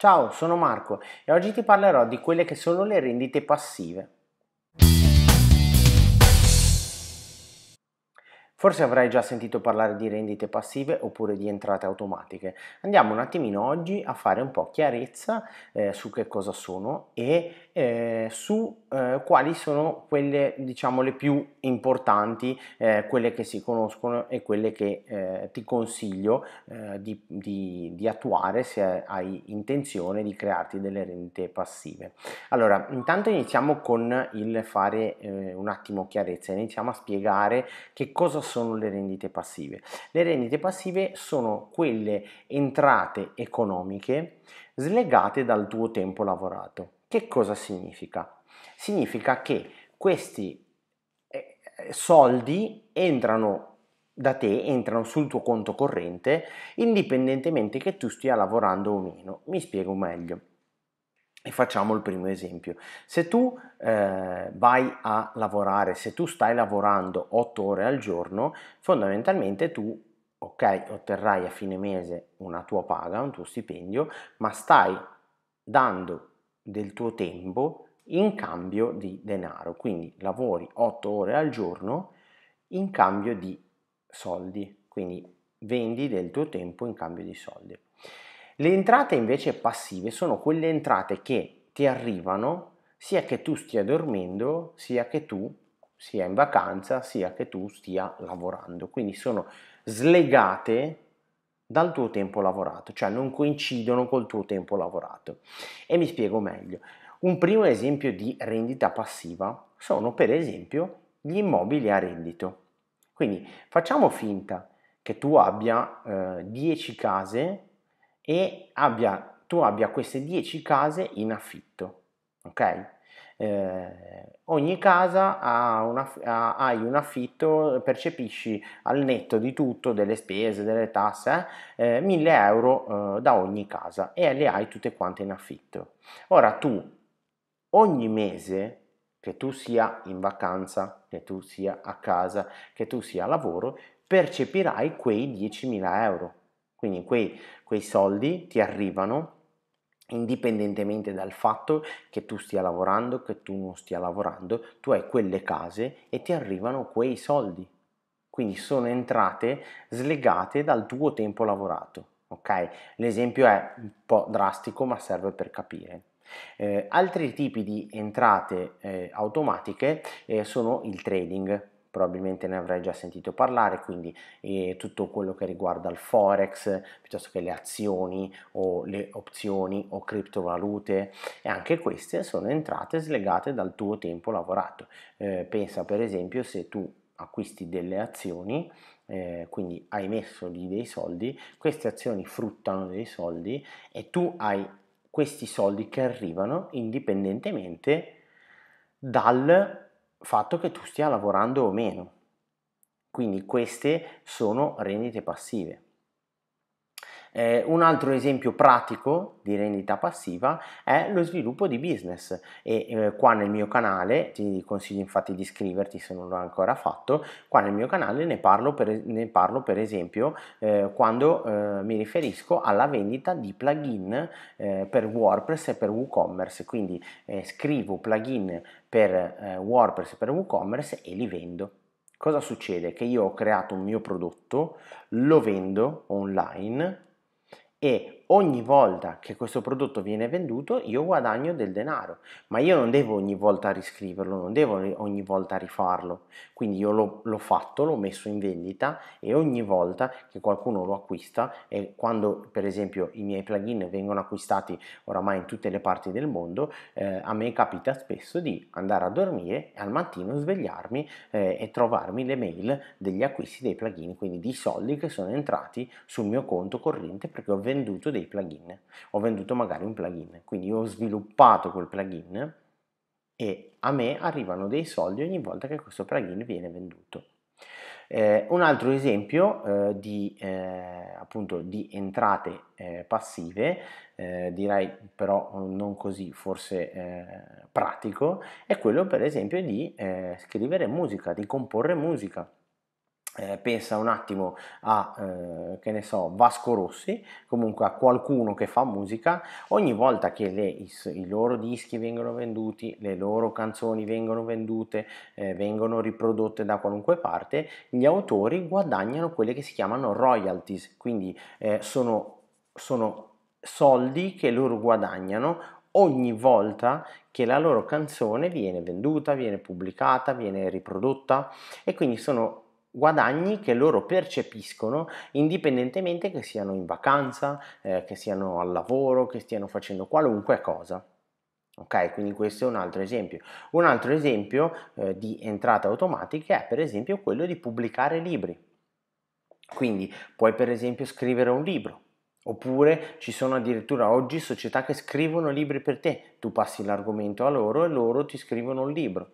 Ciao, sono Marco e oggi ti parlerò di quelle che sono le rendite passive. Forse avrai già sentito parlare di rendite passive oppure di entrate automatiche. Andiamo un attimino oggi a fare un po' chiarezza eh, su che cosa sono e eh, su eh, quali sono quelle diciamo le più importanti, eh, quelle che si conoscono e quelle che eh, ti consiglio eh, di, di, di, attuare se hai intenzione di crearti delle rendite passive. Allora, intanto iniziamo con il fare eh, un attimo chiarezza, iniziamo a spiegare che cosa sono le rendite passive. Le rendite passive sono quelle entrate economiche slegate dal tuo tempo lavorato. Che cosa significa? Significa che questi eh, eh, soldi entrano da te, entrano sul tuo conto corrente, indipendentemente che tu stia lavorando o meno. Mi spiego meglio. E facciamo il primo esempio. Se tu eh, vai a lavorare, se tu stai lavorando 8 ore al giorno, fondamentalmente tu ok, otterrai a fine mese una tua paga, un tuo stipendio, ma stai dando del tuo tempo in cambio di denaro. Quindi lavori 8 ore al giorno in cambio di soldi, quindi vendi del tuo tempo in cambio di soldi. Le entrate invece passive sono quelle entrate che ti arrivano sia che tu stia dormendo, sia che tu sia in vacanza, sia che tu stia lavorando. Quindi sono slegate dal tuo tempo lavorato, cioè non coincidono col tuo tempo lavorato. E mi spiego meglio. Un primo esempio di rendita passiva sono per esempio gli immobili a rendito. Quindi facciamo finta che tu abbia eh, 10 case e abbia, tu abbia queste 10 case in affitto, ok? Eh, ogni casa ha, una, ha, hai un affitto, percepisci al netto di tutto, delle spese, delle tasse, eh, 1000 eh, euro eh, da ogni casa e le hai tutte quante in affitto. Ora tu ogni mese che tu sia in vacanza, che tu sia a casa, che tu sia a lavoro, percepirai quei 10.000 euro. Quindi quei, quei soldi ti arrivano indipendentemente dal fatto che tu stia lavorando, che tu non stia lavorando, tu hai quelle case e ti arrivano quei soldi. Quindi sono entrate slegate dal tuo tempo lavorato. Ok? L'esempio è un po' drastico, ma serve per capire. Eh, altri tipi di entrate eh, automatiche eh, sono il trading probabilmente ne avrai già sentito parlare, quindi eh, tutto quello che riguarda il forex, piuttosto che le azioni o le opzioni o criptovalute e anche queste sono entrate slegate dal tuo tempo lavorato. Eh, pensa per esempio se tu acquisti delle azioni eh, quindi hai messo lì dei soldi, queste azioni fruttano dei soldi e tu hai questi soldi che arrivano indipendentemente dal fatto che tu stia lavorando o meno. Quindi queste sono rendite passive. Eh, un altro esempio pratico di rendita passiva è lo sviluppo di business e eh, qua nel mio canale, ti consiglio infatti di iscriverti se non l'ho ancora fatto, qua nel mio canale ne parlo per, ne parlo per esempio eh, quando eh, mi riferisco alla vendita di plugin eh, per WordPress e per WooCommerce, quindi eh, scrivo plugin per WordPress e per WooCommerce e li vendo. Cosa succede? Che io ho creato un mio prodotto, lo vendo online A ogni volta che questo prodotto viene venduto io guadagno del denaro, ma io non devo ogni volta riscriverlo, non devo ogni volta rifarlo, quindi io l'ho, l'ho fatto, l'ho messo in vendita e ogni volta che qualcuno lo acquista e quando per esempio i miei plugin vengono acquistati oramai in tutte le parti del mondo, eh, a me capita spesso di andare a dormire e al mattino svegliarmi eh, e trovarmi le mail degli acquisti dei plugin, quindi di soldi che sono entrati sul mio conto corrente perché ho venduto dei dei plugin, ho venduto magari un plugin, quindi ho sviluppato quel plugin e a me arrivano dei soldi ogni volta che questo plugin viene venduto. Eh, un altro esempio eh, di, eh, appunto, di, entrate eh, passive, eh, direi però non così forse eh, pratico, è quello per esempio di scrivere musica, di comporre musica eh, pensa un attimo a, eh, che ne so, Vasco Rossi, comunque a qualcuno che fa musica, ogni volta che le, i, i, loro dischi vengono venduti, le loro canzoni vengono vendute, eh, vengono riprodotte da qualunque parte, gli autori guadagnano quelle che si chiamano royalties, quindi eh, sono, sono soldi che loro guadagnano ogni volta che la loro canzone viene venduta, viene pubblicata, viene riprodotta e quindi sono guadagni che loro percepiscono indipendentemente che siano in vacanza, eh, che siano al lavoro, che stiano facendo qualunque cosa. Ok, quindi questo è un altro esempio. Un altro esempio eh, di entrate automatiche è per esempio quello di pubblicare libri. Quindi puoi per esempio scrivere un libro, Oppure ci sono addirittura oggi società che scrivono libri per te, tu passi l'argomento a loro e loro ti scrivono un libro.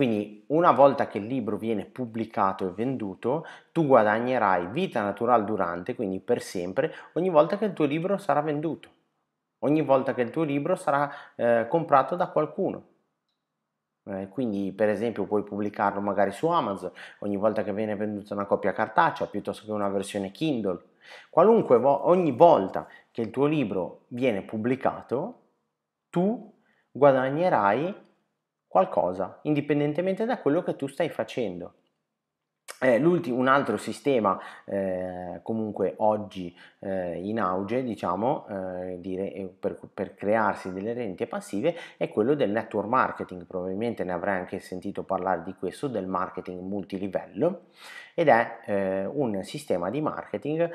Quindi una volta che il libro viene pubblicato e venduto, tu guadagnerai vita naturale durante, quindi per sempre, ogni volta che il tuo libro sarà venduto, ogni volta che il tuo libro sarà eh, comprato da qualcuno. Eh, quindi per esempio puoi pubblicarlo magari su Amazon ogni volta che viene venduta una copia cartacea piuttosto che una versione Kindle. Qualunque vo- ogni volta che il tuo libro viene pubblicato, tu guadagnerai qualcosa, indipendentemente da quello che tu stai facendo. Eh, un altro sistema eh, comunque oggi eh, in auge diciamo, eh, dire, eh, per, per, crearsi delle rendite passive è quello del network marketing, probabilmente ne avrai anche sentito parlare di questo, del marketing multilivello ed è eh, un sistema di marketing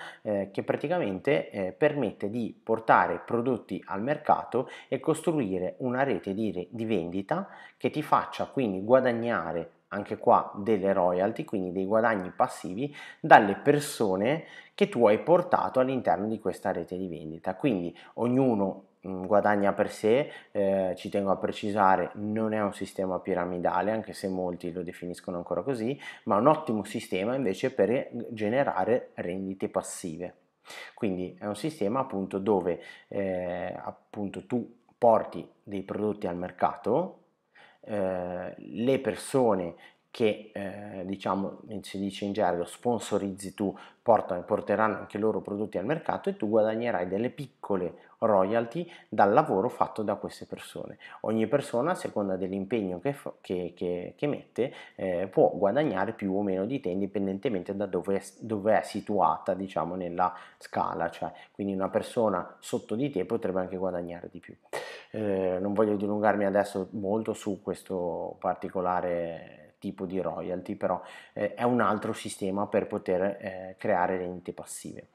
che praticamente permette di portare prodotti al mercato e costruire una rete di, re di vendita che ti faccia quindi guadagnare anche qua delle royalty, quindi dei guadagni passivi dalle persone che tu hai portato all'interno di questa rete di vendita. Quindi ognuno mm, guadagna per sé, eh, ci tengo a precisare, non è un sistema piramidale, anche se molti lo definiscono ancora così, ma un ottimo sistema invece per generare rendite passive. Quindi è un sistema appunto dove eh, appunto tu porti dei prodotti al mercato eh, le persone che eh, diciamo si dice in gergo sponsorizzi tu portano, porteranno anche i loro prodotti al mercato e tu guadagnerai delle piccole royalty dal lavoro fatto da queste persone ogni persona a seconda dell'impegno che, che, che, che mette eh, può guadagnare più o meno di te indipendentemente da dove, dove è situata diciamo nella scala cioè quindi una persona sotto di te potrebbe anche guadagnare di più eh, non voglio dilungarmi adesso molto su questo particolare tipo di royalty, però eh, è un altro sistema per poter eh, creare rendite passive.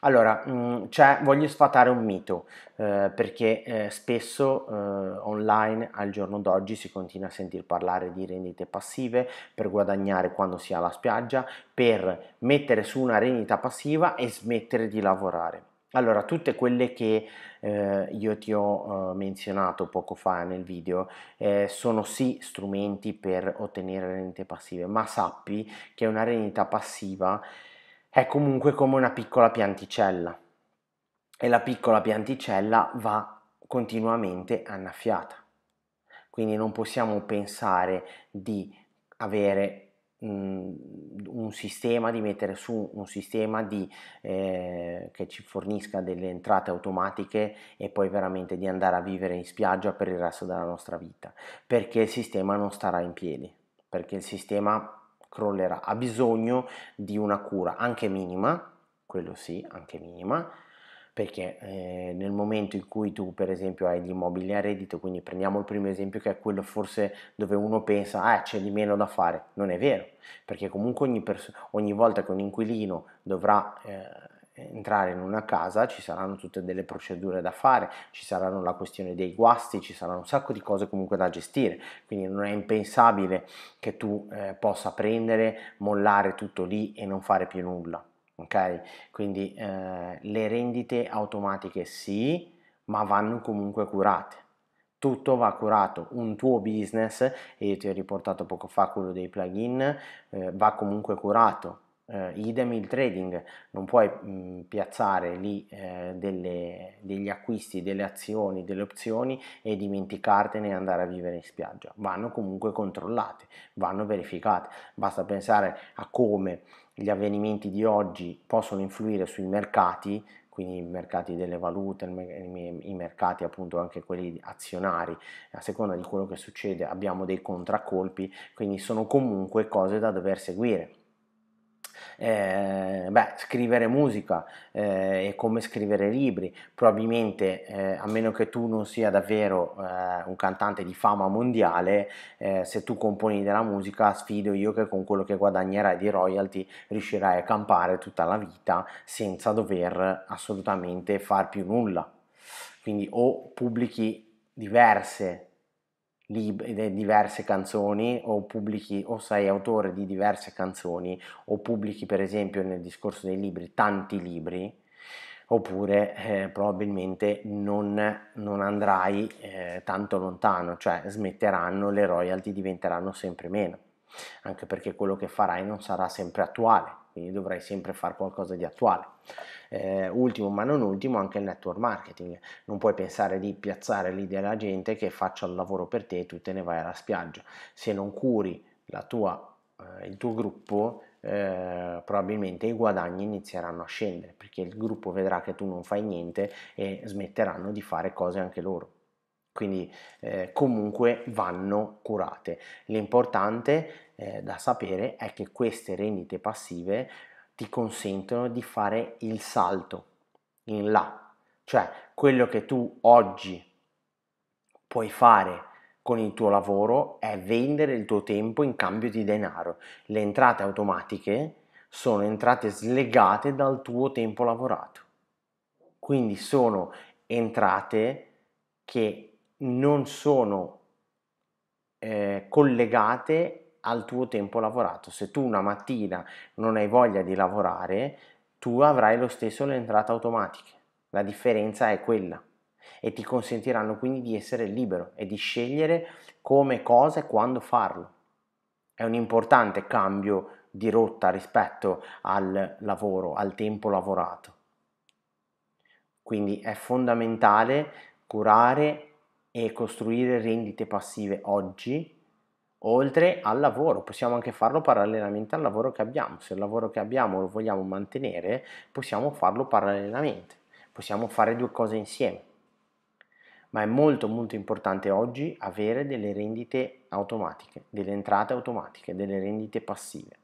Allora, mh, mm, cioè, voglio sfatare un mito, eh, perché eh, spesso eh, online al giorno d'oggi si continua a sentir parlare di rendite passive per guadagnare quando si ha la spiaggia, per mettere su una rendita passiva e smettere di lavorare. Allora, tutte quelle che eh, io ti ho eh, menzionato poco fa nel video eh, sono sì strumenti per ottenere rendite passive, ma sappi che una rendita passiva è comunque come una piccola pianticella e la piccola pianticella va continuamente annaffiata. Quindi non possiamo pensare di avere un sistema, di mettere su un sistema di, eh, che ci fornisca delle entrate automatiche e poi veramente di andare a vivere in spiaggia per il resto della nostra vita, perché il sistema non starà in piedi, perché il sistema crollerà, ha bisogno di una cura anche minima, quello sì, anche minima, perché eh, nel momento in cui tu per esempio hai gli immobili a reddito, quindi prendiamo il primo esempio che è quello forse dove uno pensa ah c'è di meno da fare, non è vero, perché comunque ogni, pers- ogni volta che un inquilino dovrà eh, entrare in una casa ci saranno tutte delle procedure da fare, ci saranno la questione dei guasti, ci saranno un sacco di cose comunque da gestire, quindi non è impensabile che tu eh, possa prendere, mollare tutto lì e non fare più nulla ok? Quindi eh, le rendite automatiche sì, ma vanno comunque curate. Tutto va curato, un tuo business, e io ti ho riportato poco fa quello dei plugin, eh, va comunque curato. Eh, idem il trading, non puoi mh, mm, piazzare lì eh, delle, degli acquisti, delle azioni, delle opzioni e dimenticartene e andare a vivere in spiaggia. Vanno comunque controllate, vanno verificate. Basta pensare a come gli avvenimenti di oggi possono influire sui mercati, quindi i mercati delle valute, i mercati appunto anche quelli azionari, a seconda di quello che succede abbiamo dei contraccolpi, quindi sono comunque cose da dover seguire eh, beh, scrivere musica eh, è come scrivere libri, probabilmente eh, a meno che tu non sia davvero eh, un cantante di fama mondiale, eh, se tu componi della musica sfido io che con quello che guadagnerai di royalty riuscirai a campare tutta la vita senza dover assolutamente far più nulla. Quindi o pubblichi diverse lib- diverse canzoni o pubblichi o sei autore di diverse canzoni o pubblichi per esempio nel discorso dei libri tanti libri oppure eh, probabilmente non, non andrai eh, tanto lontano, cioè smetteranno, le royalty diventeranno sempre meno, anche perché quello che farai non sarà sempre attuale quindi dovrai sempre fare qualcosa di attuale. Eh, ultimo ma non ultimo anche il network marketing, non puoi pensare di piazzare l'idea alla gente che faccia il lavoro per te e tu te ne vai alla spiaggia, se non curi tua, eh, il tuo gruppo eh, probabilmente i guadagni inizieranno a scendere perché il gruppo vedrà che tu non fai niente e smetteranno di fare cose anche loro quindi eh, comunque vanno curate. L'importante eh, da sapere è che queste rendite passive ti consentono di fare il salto in là, cioè quello che tu oggi puoi fare con il tuo lavoro è vendere il tuo tempo in cambio di denaro. Le entrate automatiche sono entrate slegate dal tuo tempo lavorato. Quindi sono entrate che non sono eh, collegate al tuo tempo lavorato. Se tu una mattina non hai voglia di lavorare, tu avrai lo stesso le entrate automatiche. La differenza è quella e ti consentiranno quindi di essere libero e di scegliere come, cosa e quando farlo. È un importante cambio di rotta rispetto al lavoro, al tempo lavorato. Quindi è fondamentale curare e costruire rendite passive oggi oltre al lavoro, possiamo anche farlo parallelamente al lavoro che abbiamo, se il lavoro che abbiamo lo vogliamo mantenere possiamo farlo parallelamente, possiamo fare due cose insieme, ma è molto molto importante oggi avere delle rendite automatiche, delle entrate automatiche, delle rendite passive.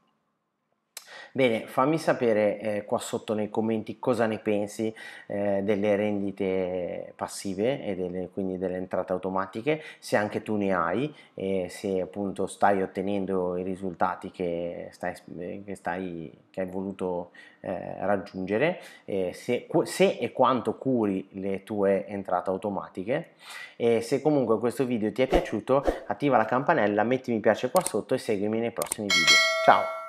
Bene, fammi sapere eh, qua sotto nei commenti cosa ne pensi eh, delle rendite passive e delle, quindi delle entrate automatiche, se anche tu ne hai e se appunto stai ottenendo i risultati che stai, eh, che, stai, che hai voluto eh, raggiungere, se, se, e quanto curi le tue entrate automatiche e se comunque questo video ti è piaciuto attiva la campanella, metti mi piace qua sotto e seguimi nei prossimi video. Ciao!